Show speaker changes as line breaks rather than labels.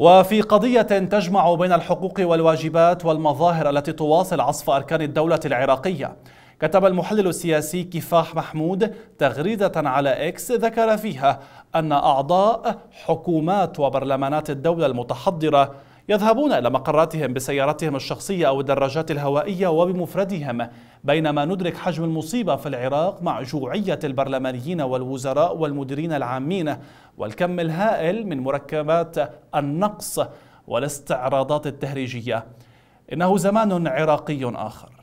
وفي قضية تجمع بين الحقوق والواجبات والمظاهر التي تواصل عصف أركان الدولة العراقية كتب المحلل السياسي كفاح محمود تغريدة على إكس ذكر فيها أن أعضاء حكومات وبرلمانات الدولة المتحضرة يذهبون إلى مقراتهم بسياراتهم الشخصية أو الدراجات الهوائية وبمفردهم بينما ندرك حجم المصيبة في العراق مع جوعية البرلمانيين والوزراء والمديرين العامين والكم الهائل من مركبات النقص والاستعراضات التهريجية إنه زمان عراقي آخر